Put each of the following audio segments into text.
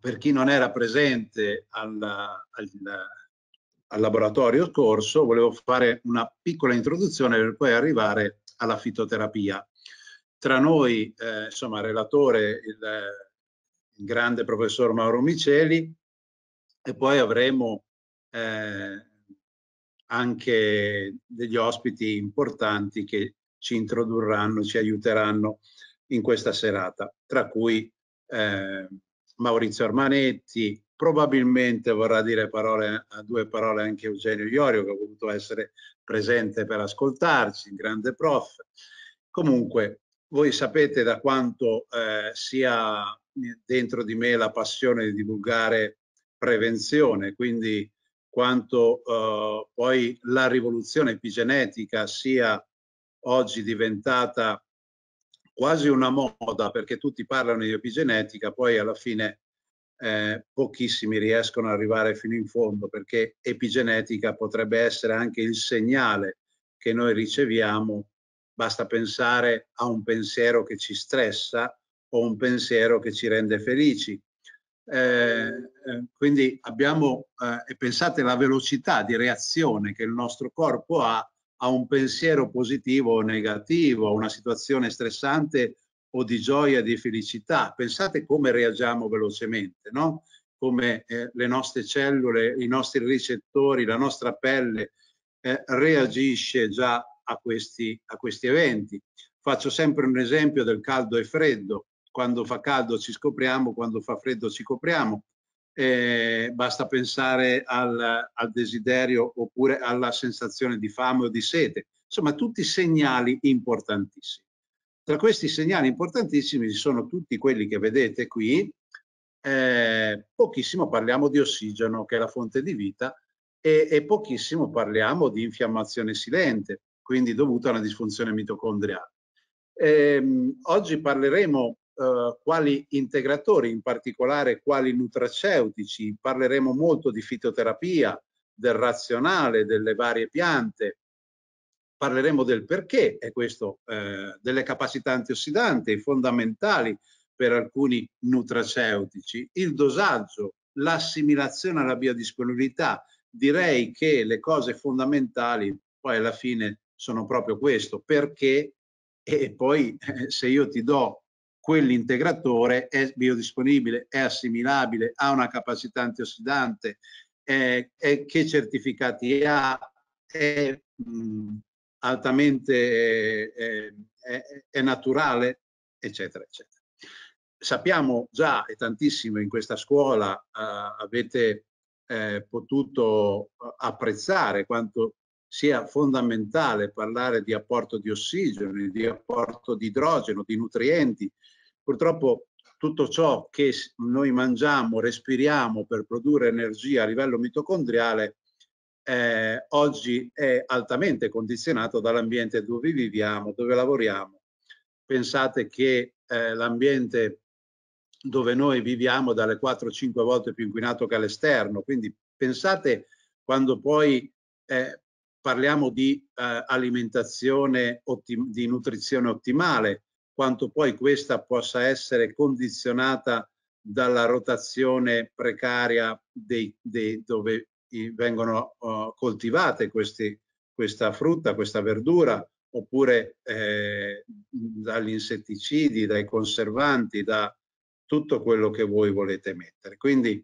per chi non era presente alla, al, al laboratorio scorso, volevo fare una piccola introduzione per poi arrivare alla fitoterapia. Tra noi, eh, insomma, relatore, il, il, grande professor Mauro Miceli, e poi avremo eh, anche degli ospiti importanti che ci introdurranno, ci aiuteranno in questa serata, tra cui eh, Maurizio Armanetti, probabilmente vorrà dire parole, due parole anche Eugenio Iorio che ha voluto essere presente per ascoltarci, grande prof. Comunque, voi sapete da quanto eh, sia dentro di me la passione di divulgare prevenzione, quindi quanto eh, poi la rivoluzione epigenetica sia oggi diventata quasi una moda perché tutti parlano di epigenetica, poi alla fine eh, pochissimi riescono ad arrivare fino in fondo perché epigenetica potrebbe essere anche il segnale che noi riceviamo, basta pensare a un pensiero che ci stressa o un pensiero che ci rende felici. Eh, eh quindi abbiamo, eh, e pensate la velocità di reazione che il nostro corpo ha a un pensiero positivo o negativo, a una situazione stressante o di gioia e di felicità. Pensate come reagiamo velocemente, no? come eh, le nostre cellule, i nostri ricettori, la nostra pelle eh, reagisce già a questi, a questi eventi. Faccio sempre un esempio del caldo e freddo. Quando fa caldo ci scopriamo, quando fa freddo ci copriamo eh, basta pensare al, al, desiderio oppure alla sensazione di fame o di sete, insomma tutti segnali importantissimi. Tra questi segnali importantissimi ci sono tutti quelli che vedete qui, eh, pochissimo parliamo di ossigeno che è la fonte di vita e, e pochissimo parliamo di infiammazione silente, quindi dovuta a una disfunzione mitocondriale. Eh, oggi parleremo eh, quali integratori, in particolare quali nutraceutici, parleremo molto di fitoterapia, del razionale, delle varie piante, parleremo del perché è questo, eh, delle capacità antiossidanti fondamentali per alcuni nutraceutici, il dosaggio, l'assimilazione alla biodisponibilità. Direi che le cose fondamentali poi alla fine sono proprio questo, perché e poi se io ti do quell'integratore è biodisponibile, è assimilabile, ha una capacità antiossidante, è, è che certificati ha, è mh, altamente è, è, naturale, eccetera, eccetera. Sappiamo già, e tantissimo in questa scuola uh, avete eh, potuto eh, apprezzare quanto sia fondamentale parlare di apporto di ossigeno, di apporto di idrogeno, di nutrienti. Purtroppo tutto ciò che noi mangiamo, respiriamo per produrre energia a livello mitocondriale eh, oggi è altamente condizionato dall'ambiente dove viviamo, dove lavoriamo. Pensate che eh, l'ambiente dove noi viviamo è dalle 4-5 volte più inquinato che all'esterno, quindi pensate quando poi eh, parliamo di eh, alimentazione, di nutrizione ottimale, quanto poi questa possa essere condizionata dalla rotazione precaria dei, dei, dove vengono uh, coltivate questi, questa frutta, questa verdura, oppure eh, dagli insetticidi, dai conservanti, da tutto quello che voi volete mettere. Quindi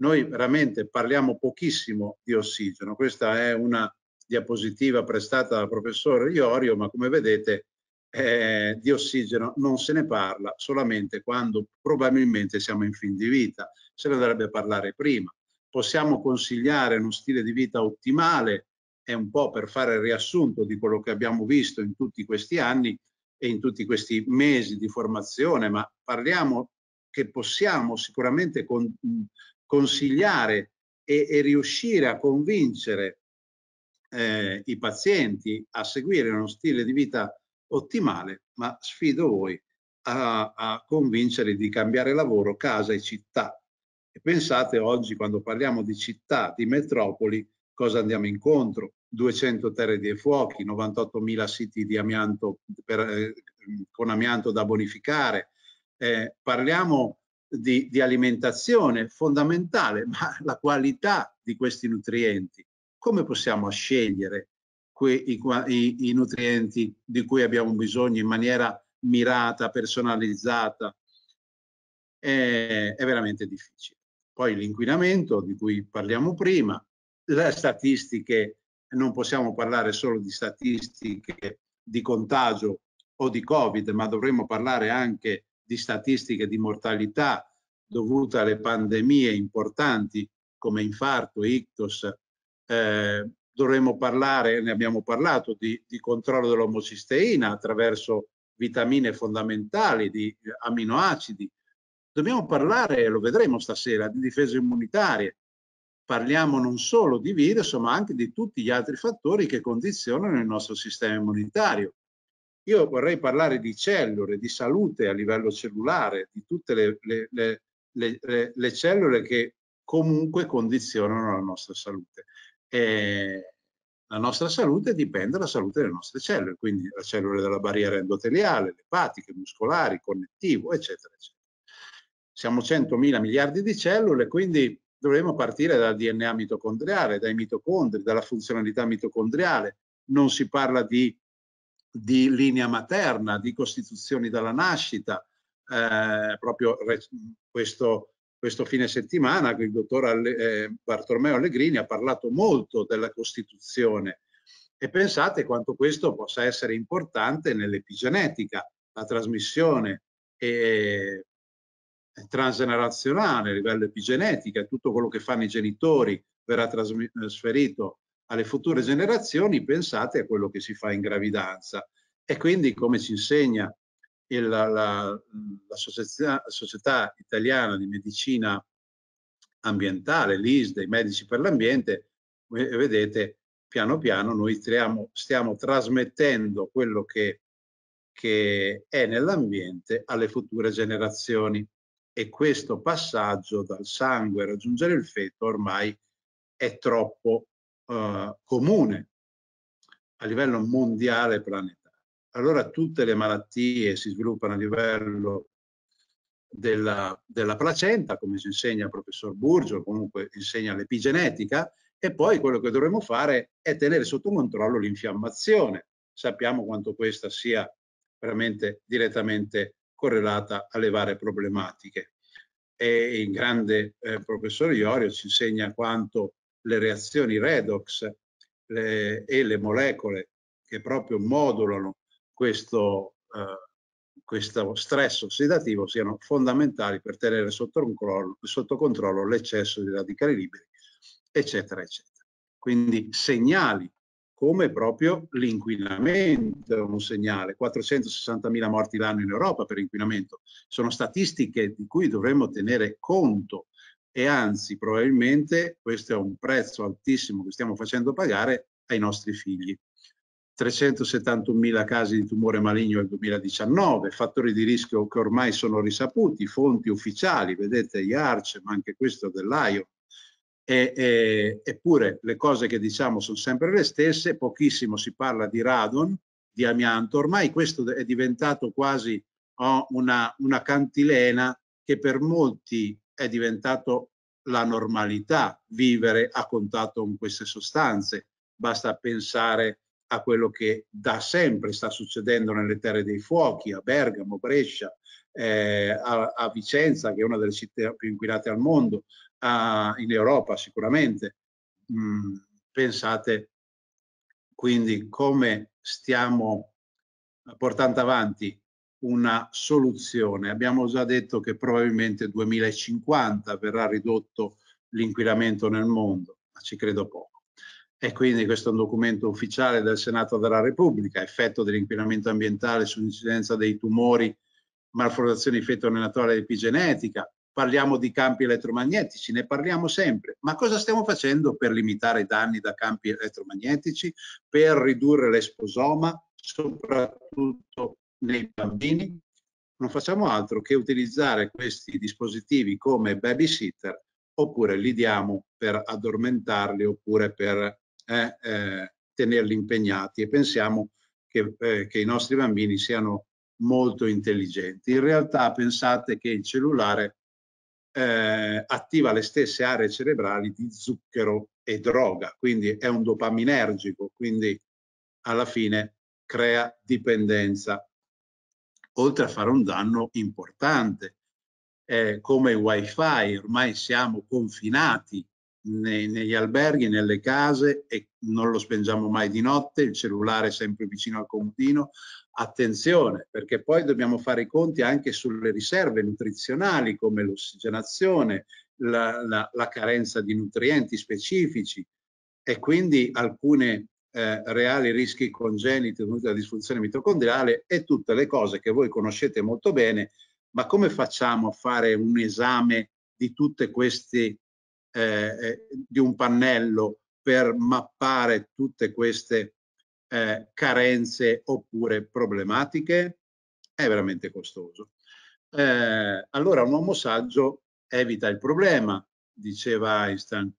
noi mm. veramente parliamo pochissimo di ossigeno, questa è una diapositiva prestata dal professor Iorio, ma come vedete eh, di ossigeno non se ne parla solamente quando probabilmente siamo in fin di vita, se ne dovrebbe parlare prima. Possiamo consigliare uno stile di vita ottimale, è un po' per fare il riassunto di quello che abbiamo visto in tutti questi anni e in tutti questi mesi di formazione, ma parliamo che possiamo sicuramente con, consigliare e, e riuscire a convincere eh, i pazienti a seguire uno stile di vita ottimale, ma sfido voi a, a convincerli di cambiare lavoro, casa e città. E pensate oggi quando parliamo di città, di metropoli, cosa andiamo incontro? 200 terre di fuochi, 98.000 siti di amianto per, eh, con amianto da bonificare. Eh, parliamo di, di alimentazione fondamentale, ma la qualità di questi nutrienti come possiamo scegliere quei, i, i, i nutrienti di cui abbiamo bisogno in maniera mirata, personalizzata, è, è, veramente difficile. Poi l'inquinamento di cui parliamo prima, le statistiche, non possiamo parlare solo di statistiche di contagio o di Covid, ma dovremmo parlare anche di statistiche di mortalità dovute alle pandemie importanti come infarto, ictus eh, dovremmo parlare, ne abbiamo parlato, di, di controllo dell'omocisteina attraverso vitamine fondamentali, di eh, aminoacidi. Dobbiamo parlare, lo vedremo stasera, di difese immunitarie. Parliamo non solo di virus, ma anche di tutti gli altri fattori che condizionano il nostro sistema immunitario. Io vorrei parlare di cellule, di salute a livello cellulare, di tutte le, le, le, le cellule che comunque condizionano la nostra salute eh, la nostra salute dipende dalla salute delle nostre cellule, quindi la cellula della barriera endoteliale, le epatiche, muscolari, connettivo, eccetera, eccetera. Siamo 100.000 miliardi di cellule, quindi dovremmo partire dal DNA mitocondriale, dai mitocondri, dalla funzionalità mitocondriale. Non si parla di, di linea materna, di costituzioni dalla nascita, eh, proprio questo questo fine settimana il dottor Alle, eh, Bartolomeo Allegrini ha parlato molto della Costituzione e pensate quanto questo possa essere importante nell'epigenetica, la trasmissione e, eh, e transgenerazionale a livello epigenetica, tutto quello che fanno i genitori verrà trasferito eh, alle future generazioni, pensate a quello che si fa in gravidanza. E quindi, come ci insegna la, la, la società, società, Italiana di Medicina Ambientale, l'IS dei Medici per l'Ambiente, vedete piano piano noi triamo, stiamo trasmettendo quello che, che è nell'ambiente alle future generazioni e questo passaggio dal sangue a raggiungere il feto ormai è troppo eh, comune a livello mondiale e planetario allora tutte le malattie si sviluppano a livello della, della placenta, come ci insegna il professor Burgio, comunque insegna l'epigenetica, e poi quello che dovremmo fare è tenere sotto controllo l'infiammazione. Sappiamo quanto questa sia veramente direttamente correlata alle varie problematiche. E il grande eh, professor Iorio ci insegna quanto le reazioni redox le, e le molecole che proprio modulano questo, eh, questo stress ossidativo siano fondamentali per tenere sotto controllo, sotto controllo l'eccesso di radicali liberi, eccetera, eccetera. Quindi segnali come proprio l'inquinamento è un segnale. 460.000 morti l'anno in Europa per inquinamento. Sono statistiche di cui dovremmo tenere conto e anzi probabilmente questo è un prezzo altissimo che stiamo facendo pagare ai nostri figli. 371.000 casi di tumore maligno nel 2019, fattori di rischio che ormai sono risaputi, fonti ufficiali, vedete IARC, ma anche questo dell'AIO. E, e, eppure le cose che diciamo sono sempre le stesse, pochissimo si parla di radon, di amianto, ormai questo è diventato quasi oh, una, una cantilena che per molti è diventato la normalità vivere a contatto con queste sostanze. Basta pensare a quello che da sempre sta succedendo nelle terre dei fuochi, a Bergamo, Brescia, eh, a, a, Vicenza, che è una delle città più inquinate al mondo, a, in Europa sicuramente. Mm, pensate quindi come stiamo portando avanti una soluzione. Abbiamo già detto che probabilmente 2050 verrà ridotto l'inquinamento nel mondo, ma ci credo poco e quindi questo è un documento ufficiale del Senato della Repubblica, effetto dell'inquinamento ambientale sull'incidenza dei tumori, malformazioni feto-neonatale epigenetica, parliamo di campi elettromagnetici, ne parliamo sempre, ma cosa stiamo facendo per limitare i danni da campi elettromagnetici, per ridurre l'esposoma, soprattutto nei bambini? Non facciamo altro che utilizzare questi dispositivi come babysitter oppure li diamo per addormentarli oppure per eh, eh, tenerli impegnati e pensiamo che, eh, che i nostri bambini siano molto intelligenti. In realtà pensate che il cellulare eh, attiva le stesse aree cerebrali di zucchero e droga, quindi è un dopaminergico, quindi alla fine crea dipendenza, oltre a fare un danno importante. Eh, come il wifi, ormai siamo confinati nei, negli alberghi, nelle case e non lo spengiamo mai di notte, il cellulare è sempre vicino al comodino. Attenzione, perché poi dobbiamo fare i conti anche sulle riserve nutrizionali come l'ossigenazione, la, la, la carenza di nutrienti specifici e quindi alcune eh, reali rischi congeniti dovuti alla disfunzione mitocondriale e tutte le cose che voi conoscete molto bene, ma come facciamo a fare un esame di tutte queste eh, eh, di un pannello per mappare tutte queste eh, carenze oppure problematiche è veramente costoso. Eh, allora un uomo saggio evita il problema, diceva Einstein.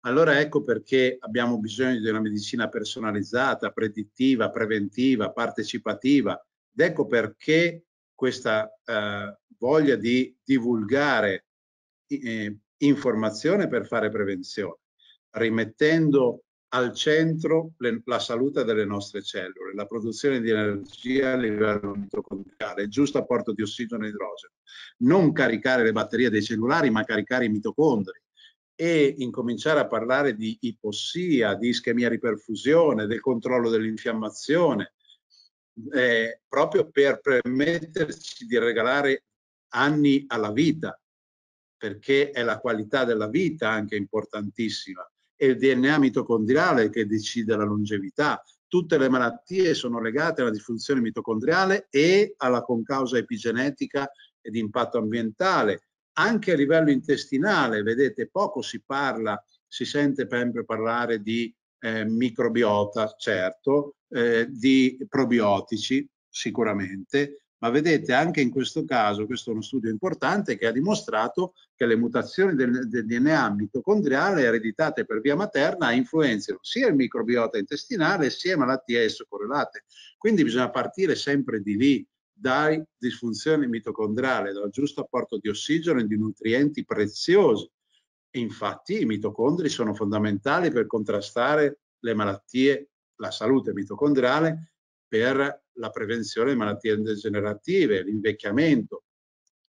Allora ecco perché abbiamo bisogno di una medicina personalizzata, predittiva, preventiva, partecipativa ed ecco perché questa eh, voglia di divulgare eh, informazione per fare prevenzione, rimettendo al centro le, la salute delle nostre cellule, la produzione di energia a livello mitocondriale, il giusto apporto di ossigeno e idrogeno. Non caricare le batterie dei cellulari, ma caricare i mitocondri e incominciare a parlare di ipossia, di ischemia riperfusione, del controllo dell'infiammazione, eh, proprio per permetterci di regalare anni alla vita perché è la qualità della vita anche importantissima, è il DNA mitocondriale che decide la longevità. Tutte le malattie sono legate alla disfunzione mitocondriale e alla concausa epigenetica ed impatto ambientale. Anche a livello intestinale, vedete, poco si parla, si sente sempre parlare di eh, microbiota, certo, eh, di probiotici, sicuramente, ma vedete, anche in questo caso, questo è uno studio importante che ha dimostrato che le mutazioni del, del DNA mitocondriale ereditate per via materna influenzano sia il microbiota intestinale sia le malattie a esso correlate. Quindi bisogna partire sempre di lì, dai disfunzioni mitocondriale, dal giusto apporto di ossigeno e di nutrienti preziosi. E infatti i mitocondri sono fondamentali per contrastare le malattie, la salute mitocondriale per la prevenzione di malattie degenerative, l'invecchiamento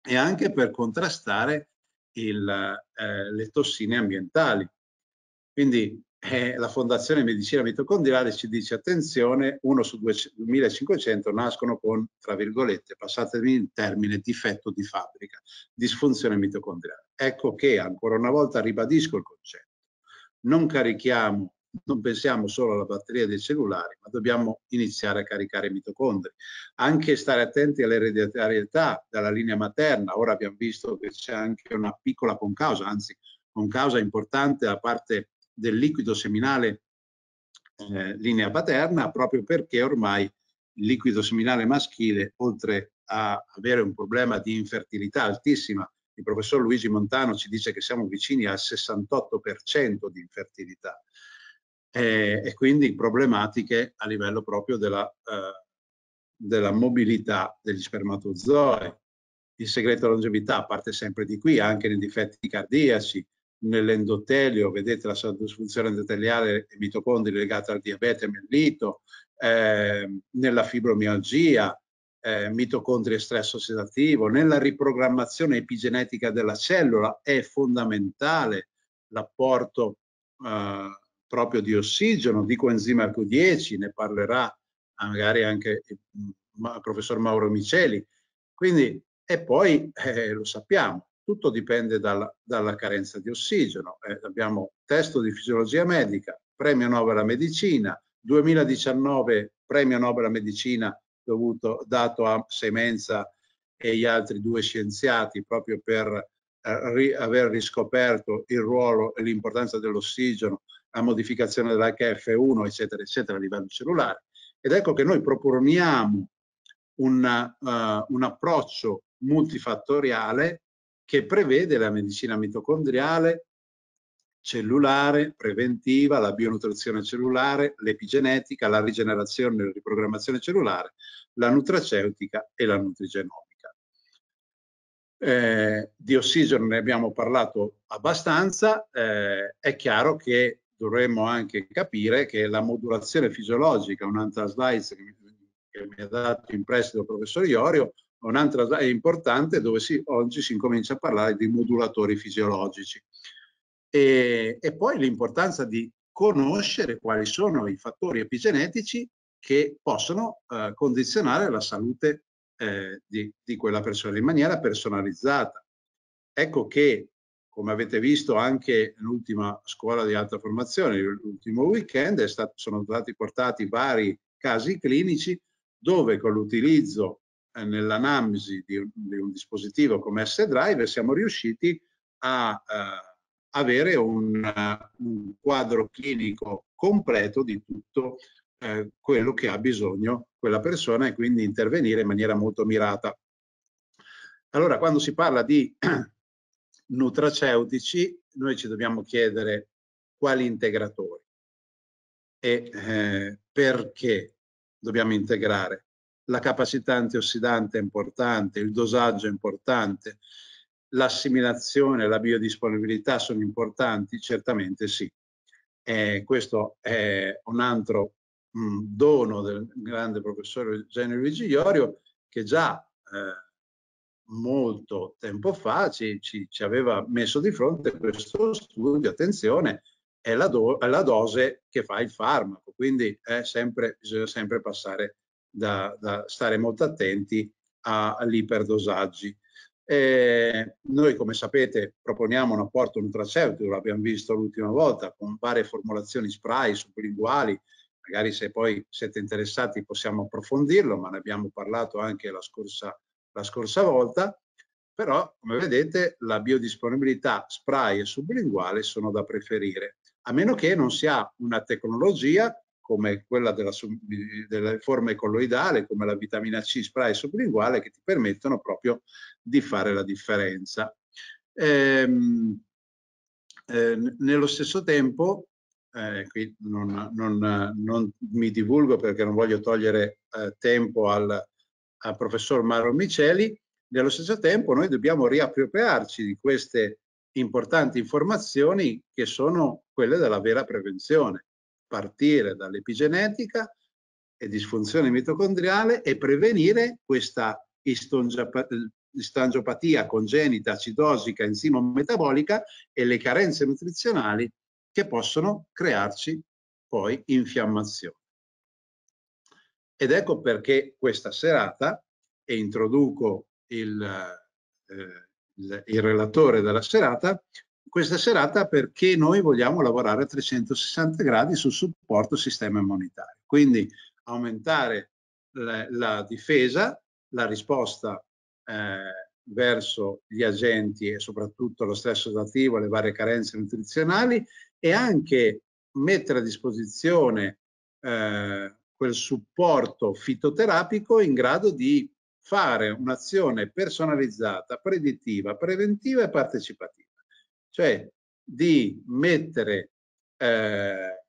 e anche per contrastare il, eh, le tossine ambientali. Quindi eh, la Fondazione Medicina Mitocondriale ci dice attenzione, 1 su 2500 nascono con, tra virgolette, passatemi il termine, difetto di fabbrica, disfunzione mitocondriale. Ecco che ancora una volta ribadisco il concetto. Non carichiamo non pensiamo solo alla batteria dei cellulari, ma dobbiamo iniziare a caricare i mitocondri. Anche stare attenti all'ereditarietà dalla linea materna. Ora abbiamo visto che c'è anche una piccola concausa, anzi concausa importante da parte del liquido seminale eh, linea paterna, proprio perché ormai il liquido seminale maschile, oltre a avere un problema di infertilità altissima, il professor Luigi Montano ci dice che siamo vicini al 68% di infertilità eh, e quindi problematiche a livello proprio della, eh, della mobilità degli spermatozoi. Il segreto della longevità parte sempre di qui, anche nei difetti cardiaci, nell'endotelio, vedete la disfunzione endoteliale e mitocondri legata al diabete e mellito, eh, nella fibromialgia, eh, mitocondri e stress ossidativo, nella riprogrammazione epigenetica della cellula è fondamentale l'apporto eh, proprio di ossigeno, di coenzima Q10, ne parlerà ah, magari anche il mm, professor Mauro Miceli. Quindi, e poi eh, lo sappiamo, tutto dipende dalla, dalla carenza di ossigeno. Eh, abbiamo testo di fisiologia medica, premio Nobel a medicina, 2019 premio Nobel a medicina dovuto, dato a Semenza e gli altri due scienziati proprio per eh, ri, aver riscoperto il ruolo e l'importanza dell'ossigeno a modificazione dell'HF1, eccetera, eccetera, a livello cellulare. Ed ecco che noi proponiamo un, uh, un approccio multifattoriale che prevede la medicina mitocondriale, cellulare, preventiva, la bionutrizione cellulare, l'epigenetica, la rigenerazione e la riprogrammazione cellulare, la nutraceutica e la nutrigenomica. Eh, di ossigeno ne abbiamo parlato abbastanza, eh, è chiaro che dovremmo anche capire che la modulazione fisiologica, un'altra slide che mi, che mi ha dato in prestito il professor Iorio, un'altra slide importante dove si, oggi si incomincia a parlare di modulatori fisiologici. E, e poi l'importanza di conoscere quali sono i fattori epigenetici che possono eh, condizionare la salute eh, di, di, quella persona in maniera personalizzata. Ecco che come avete visto anche l'ultima scuola di alta formazione, l'ultimo weekend, stato, sono stati portati vari casi clinici dove con l'utilizzo eh, nell'analisi di, di, un dispositivo come S-Drive siamo riusciti a eh, avere un, un, quadro clinico completo di tutto eh, quello che ha bisogno quella persona e quindi intervenire in maniera molto mirata. Allora, quando si parla di nutraceutici, noi ci dobbiamo chiedere quali integratori e eh, perché dobbiamo integrare. La capacità antiossidante è importante, il dosaggio è importante, l'assimilazione, la biodisponibilità sono importanti? Certamente sì. Eh, questo è un altro mh, mm, dono del grande professore Eugenio Luigi Iorio che già eh, molto tempo fa ci, ci, ci aveva messo di fronte questo studio, attenzione, è la, do, è la, dose che fa il farmaco, quindi sempre, bisogna sempre passare da, da, stare molto attenti all'iperdosaggi. Eh, noi, come sapete, proponiamo un apporto nutraceutico, l'abbiamo visto l'ultima volta, con varie formulazioni spray, sublinguali, magari se poi siete interessati possiamo approfondirlo, ma ne abbiamo parlato anche la scorsa la scorsa volta, però come vedete la biodisponibilità spray e sublinguale sono da preferire, a meno che non si ha una tecnologia come quella della, delle forme colloidale, come la vitamina C spray e sublinguale, che ti permettono proprio di fare la differenza. Ehm, eh, nello stesso tempo, eh, qui non, non, non, mi divulgo perché non voglio togliere eh, tempo al, al professor Mauro Miceli, nello stesso tempo noi dobbiamo riappropriarci di queste importanti informazioni che sono quelle della vera prevenzione, partire dall'epigenetica e disfunzione mitocondriale e prevenire questa istangiopatia congenita, acidosica, enzima metabolica e le carenze nutrizionali che possono crearci poi infiammazioni. Ed ecco perché questa serata, e introduco il, eh, il, relatore della serata, questa serata perché noi vogliamo lavorare a 360 gradi sul supporto sistema immunitario. Quindi aumentare la, la difesa, la risposta eh, verso gli agenti e soprattutto lo stress osativo, le varie carenze nutrizionali e anche mettere a disposizione eh, quel supporto fitoterapico in grado di fare un'azione personalizzata, predittiva, preventiva e partecipativa, cioè di mettere eh,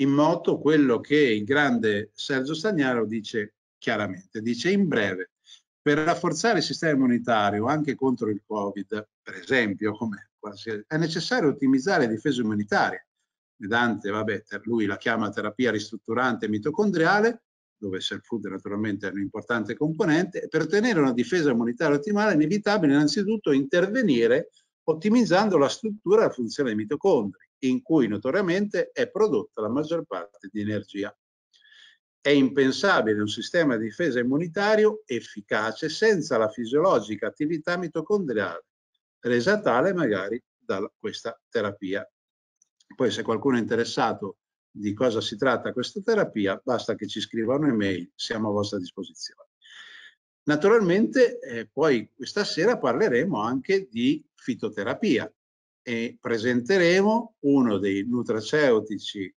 in moto quello che il grande Sergio Stagnaro dice chiaramente, dice in breve, per rafforzare il sistema immunitario anche contro il Covid, per esempio, come è necessario ottimizzare le difese immunitarie, Dante, vabbè, lui la chiama terapia ristrutturante mitocondriale, dove il food naturalmente è un importante componente, per ottenere una difesa immunitaria ottimale è inevitabile innanzitutto intervenire ottimizzando la struttura e la funzione dei mitocondri, in cui notoriamente è prodotta la maggior parte di energia. È impensabile un sistema di difesa immunitario efficace senza la fisiologica attività mitocondriale, resa tale magari da questa terapia poi se qualcuno è interessato di cosa si tratta questa terapia, basta che ci scriva un'email, siamo a vostra disposizione. Naturalmente eh, poi questa sera parleremo anche di fitoterapia e presenteremo uno dei nutraceutici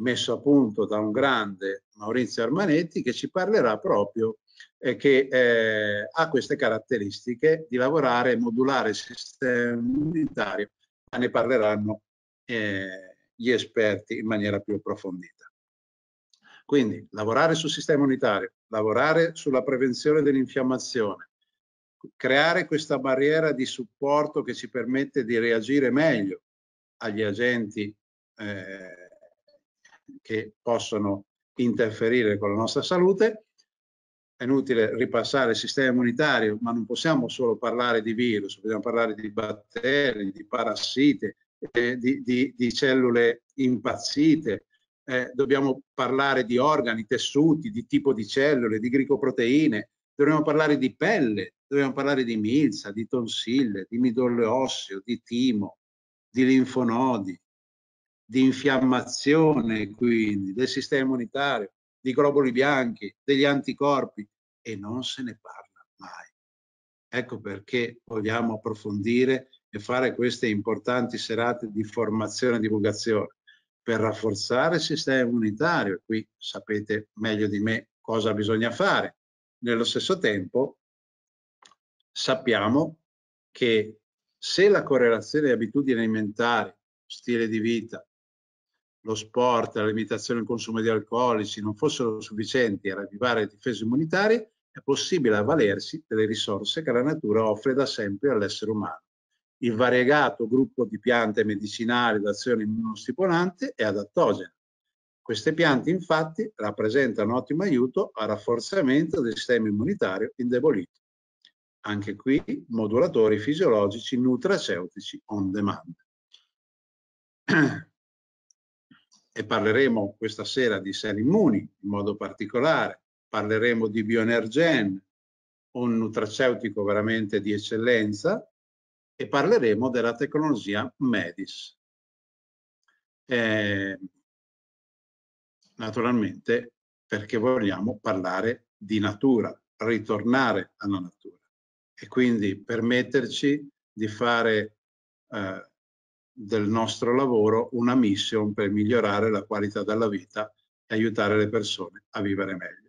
messo a punto da un grande Maurizio Armanetti che ci parlerà proprio e eh, che eh, ha queste caratteristiche di lavorare e modulare il sistema immunitario, ma ne parleranno eh, gli esperti in maniera più approfondita. Quindi lavorare sul sistema immunitario, lavorare sulla prevenzione dell'infiammazione, creare questa barriera di supporto che ci permette di reagire meglio agli agenti eh, che possono interferire con la nostra salute. È inutile ripassare il sistema immunitario, ma non possiamo solo parlare di virus, dobbiamo parlare di batteri, di parassiti, eh, di, di, di, cellule impazzite, eh, dobbiamo parlare di organi, tessuti, di tipo di cellule, di glicoproteine, dobbiamo parlare di pelle, dobbiamo parlare di milza, di tonsille, di midollo osseo, di timo, di linfonodi, di infiammazione quindi, del sistema immunitario, di globuli bianchi, degli anticorpi e non se ne parla mai. Ecco perché vogliamo approfondire e fare queste importanti serate di formazione e divulgazione per rafforzare il sistema immunitario. Qui sapete meglio di me cosa bisogna fare. Nello stesso tempo sappiamo che se la correlazione di abitudini alimentari, stile di vita, lo sport, la limitazione del consumo di alcolici non fossero sufficienti a ravvivare le difese immunitarie, è possibile avvalersi delle risorse che la natura offre da sempre all'essere umano il variegato gruppo di piante medicinali d'azione immunostipolante e adattogene. Queste piante infatti rappresentano un ottimo aiuto al rafforzamento del sistema immunitario indebolito. Anche qui modulatori fisiologici nutraceutici on demand. E parleremo questa sera di seri immuni in modo particolare, parleremo di Bionergen, un nutraceutico veramente di eccellenza e parleremo della tecnologia MEDIS. Eh, naturalmente perché vogliamo parlare di natura, ritornare alla natura e quindi permetterci di fare eh, del nostro lavoro una mission per migliorare la qualità della vita e aiutare le persone a vivere meglio.